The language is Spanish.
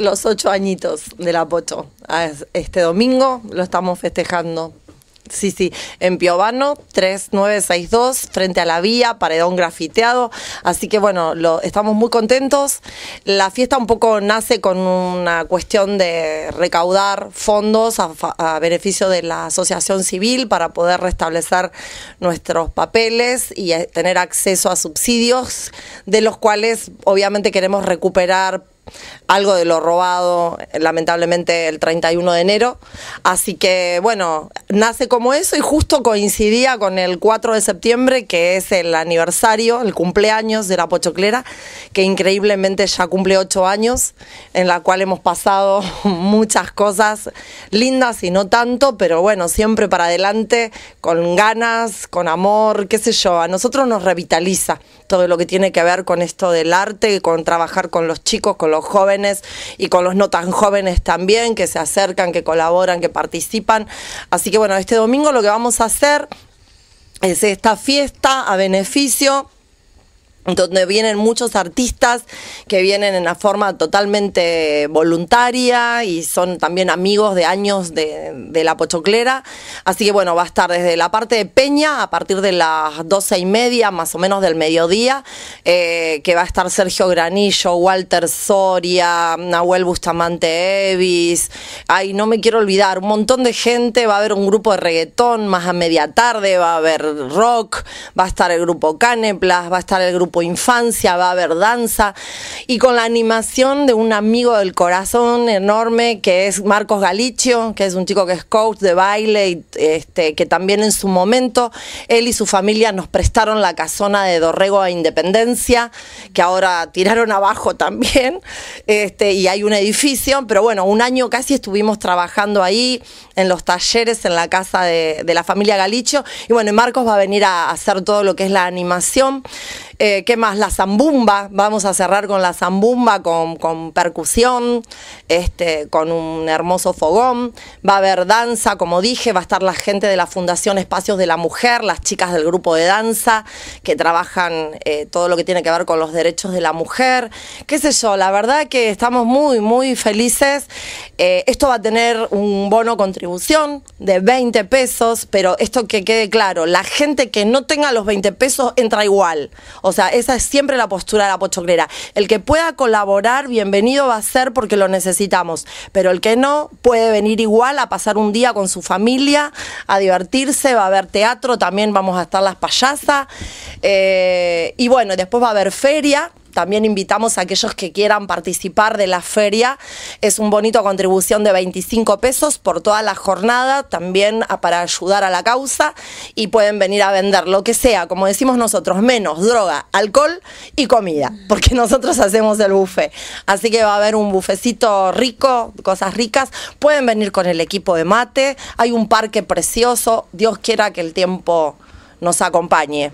los ocho añitos de la Pocho. Ah, este domingo lo estamos festejando. Sí, sí, en Piovano 3962, frente a la vía, paredón grafiteado. Así que bueno, lo, estamos muy contentos. La fiesta un poco nace con una cuestión de recaudar fondos a beneficio de la asociación civil para poder restablecer nuestros papeles y eh, tener acceso a subsidios, de los cuales obviamente queremos recuperar algo de lo robado, lamentablemente, el 31 de enero. Así que, bueno, nace como eso y justo coincidía con el 4 de septiembre, que es el aniversario, el cumpleaños de la Pochoclera, que increíblemente ya cumple ocho años, en la cual hemos pasado muchas cosas lindas y no tanto, pero bueno, siempre para adelante, con ganas, con amor, qué sé yo. A nosotros nos revitaliza todo lo que tiene que ver con esto del arte, con trabajar con los chicos, con los jóvenes y con los no tan jóvenes también, que se acercan, que colaboran, que participan. Así que bueno, este domingo lo que vamos a hacer es esta fiesta a beneficio donde vienen muchos artistas que vienen en una forma totalmente voluntaria y son también amigos de años de, la pochoclera. Así que bueno, va a estar desde la parte de Peña a partir de las doce y media, más o menos del mediodía, eh, que va a estar Sergio Granillo, Walter Soria, Nahuel Bustamante Evis, ay, no me quiero olvidar, un montón de gente, va a haber un grupo de reggaetón más a media tarde, va a haber rock, va a estar el grupo Caneplas, va a estar el grupo Infancia, va a haber danza y con la animación de un amigo del corazón enorme que es Marcos Galicio, que es un chico que es coach de baile y este, que también en su momento él y su familia nos prestaron la casona de Dorrego a Independencia, que ahora tiraron abajo también, este, y hay un edificio, pero bueno, un año casi estuvimos trabajando ahí en los talleres, en la casa de, de la familia Galicio, y bueno, Marcos va a venir a hacer todo lo que es la animación. Eh, ¿Qué más? La zambumba. Vamos a cerrar con la zambumba, con, percusión, este, con un hermoso fogón. Va a haber danza, como dije, va a estar la gente de la Fundación Espacios de la Mujer, las chicas del grupo de danza que trabajan eh, todo lo que tiene que ver con los derechos de la mujer. ¿Qué sé yo? La verdad que estamos muy, muy felices. Eh, esto va a tener un bono contribución de 20 pesos, pero esto que quede claro, la gente que no tenga los 20 pesos entra igual. O sea, esa es siempre la postura de la pochoclera. El que pueda colaborar, bienvenido va a ser porque lo necesitamos. Pero el que no, puede venir igual a pasar un día con su familia, a divertirse, va a haber teatro, también vamos a estar las payasas. Eh, y bueno, después va a haber feria, también invitamos a aquellos que quieran participar de la feria. Es un bonito contribución de 25 pesos por toda la jornada, también para ayudar a la causa y pueden venir a vender lo que sea, como decimos nosotros, menos droga, alcohol y comida, porque nosotros hacemos el buffet. Así que va a haber un bufecito rico, cosas ricas. Pueden venir con el equipo de mate, hay un parque precioso, Dios quiera que el tiempo nos acompañe.